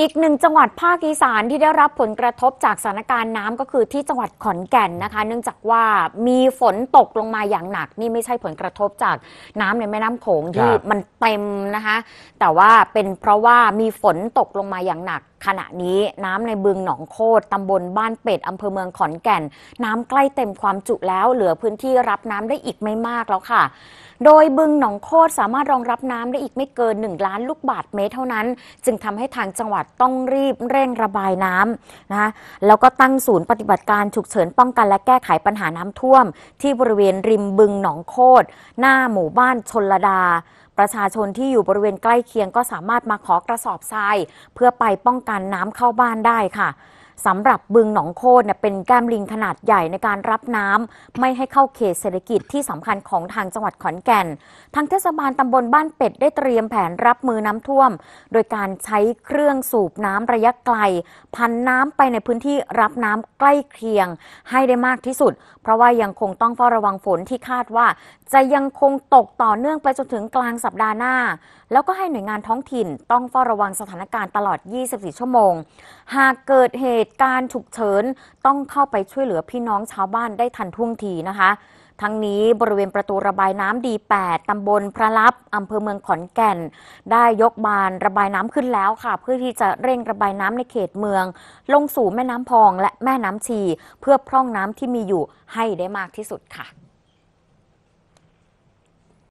อีกหนึ่งจังหวัดภาคอีสานที่ได้รับผลกระทบจากสถานการณ์น้ำ ก็คือที่จังหวัดขอนแก่นนะคะ เนื่องจากว่ามีฝนตกลงมาอย่างหนัก นี่ไม่ใช่ผลกระทบจากน้ำในแม่น้ำโขงที่มันเต็มนะคะแต่ว่าเป็นเพราะว่ามีฝนตกลงมาอย่างหนักขณะนี้น้ำในบึงหนองโคตรตำบลบ้านเป็ดอำเภอเมืองขอนแก่น น้ำใกล้เต็มความจุแล้ว เหลือพื้นที่รับน้ำได้อีกไม่มากแล้วค่ะ โดยบึงหนองโคตสามารถรองรับน้ำได้อีกไม่เกิน1ล้านลูกบาทเมตรเท่านั้น จึงทำให้ทางจังหวัดต้องรีบเร่งระบายน้ำนะแล้วก็ตั้งศูนย์ปฏิบัติการฉุกเฉินป้องกัน และแก้ไขปัญหาน้ำท่วมที่บริเวณริมบึงหนองโคตหน้าหมู่บ้านชนลดาประชาชนที่อยู่บริเวณใกล้เคียงก็สามารถมาขอกระสอบทรายเพื่อไปป้องกันน้ำเข้าบ้านได้ค่ะสำหรับบึงหนองโคดเนี่ยเป็นแก้มลิงขนาดใหญ่ในการรับน้ำไม่ให้เข้าเขตเศรษฐกิจที่สำคัญของทางจังหวัดขอนแก่น ทางเทศบาลตำบลบ้านเป็ดได้เตรียมแผนรับมือน้ำท่วม โดยการใช้เครื่องสูบน้ำระยะไกลพันน้ำไปในพื้นที่รับน้ำใกล้เคียงให้ได้มากที่สุด เพราะว่ายังคงต้องเฝ้าระวังฝนที่คาดว่า จะยังคงตกต่อเนื่องไปจนถึงกลางสัปดาห์หน้า แล้วก็ให้หน่วยงานท้องถิ่นต้องเฝ้าระวังสถานการณ์ตลอด 24 ชั่วโมงหากเกิดเหตุตุการณ์ฉุกเฉินต้องเข้าไปช่วยเหลือพี่น้องชาวบ้านได้ทันท่วงทีนะคะ ทั้งนี้บริเวณประตูระบายน้ำดี8ตำบลพระลับอำเภอเมืองขอนแก่น ได้ยกบานระบายน้ำขึ้นแล้วค่ะ เพื่อที่จะเร่งระบายน้ำในเขตเมือง ลงสู่แม่น้ำพองและแม่น้ำชีเพื่อพร่องน้ำที่มีอยู่ให้ได้มากที่สุดค่ะ